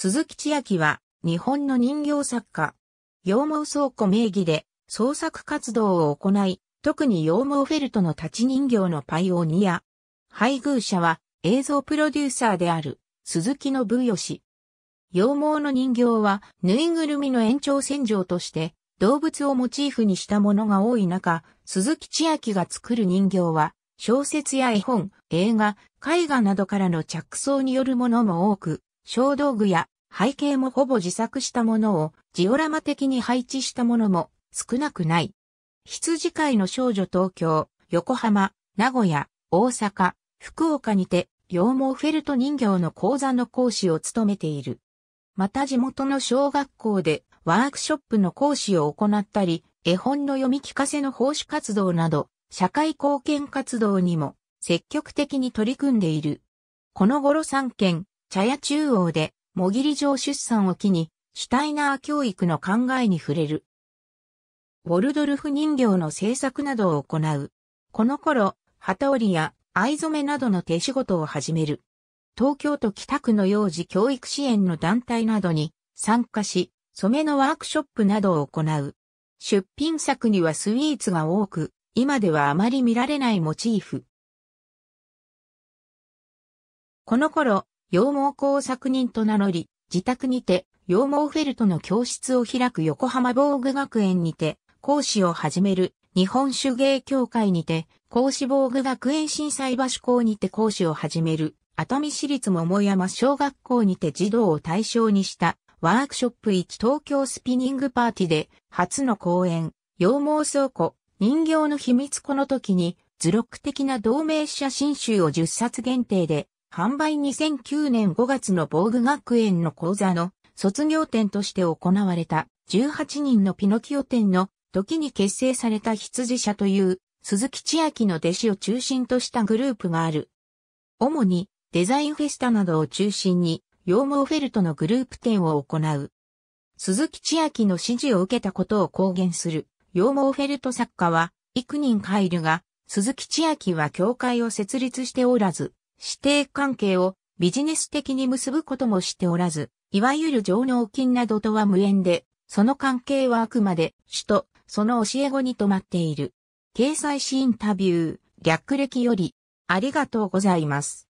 鈴木千秋は、日本の人形作家。羊毛倉庫名義で創作活動を行い、特に羊毛フェルトの立ち人形のパイオニア。配偶者は映像プロデューサーである鈴木の義。羊毛の人形はぬいぐるみの延長線上として動物をモチーフにしたものが多い中、鈴木千秋が作る人形は小説や絵本、映画、絵画などからの着想によるものも多く、小道具や背景もほぼ自作したものをジオラマ的に配置したものも少なくない。羊飼いの少女東京、横浜、名古屋、大阪、福岡にて羊毛フェルト人形の講座の講師を務めている。また地元の小学校でワークショップの講師を行ったり、絵本の読み聞かせの奉仕活動など、社会貢献活動にも積極的に取り組んでいる。この頃3件、茶屋中央で、もぎり上出産を機に、シュタイナー教育の考えに触れる。ウォルドルフ人形の制作などを行う。この頃、旗織りや藍染めなどの手仕事を始める。東京都北区の幼児教育支援の団体などに参加し、染めのワークショップなどを行う。出品作にはスイーツが多く、今ではあまり見られないモチーフ。この頃、羊毛工作人と名乗り、自宅にて、羊毛フェルトの教室を開く横浜防具学園にて、講師を始める、日本手芸協会にて、講師防具学園震災橋校にて講師を始める、熱海市立桃山小学校にて児童を対象にした、ワークショップ1東京スピニングパーティーで、初の公演、羊毛倉庫、人形の秘密この時に、図録的な同名写真集を10冊限定で販売2009年5月の防具学園の講座の卒業展として行われた18人のピノキオ展の時に結成された羊社という鈴木千秋の弟子を中心としたグループがある。主にデザインフェスタなどを中心に羊毛フェルトのグループ展を行う。鈴木千秋の指示を受けたことを公言する羊毛フェルト作家は幾人かいるが、鈴木千秋は協会を設立しておらず、指定関係をビジネス的に結ぶこともしておらず、いわゆる上納金などとは無縁で、その関係はあくまで、主と、その教え子に止まっている。掲載しインタビュー、略歴より、ありがとうございます。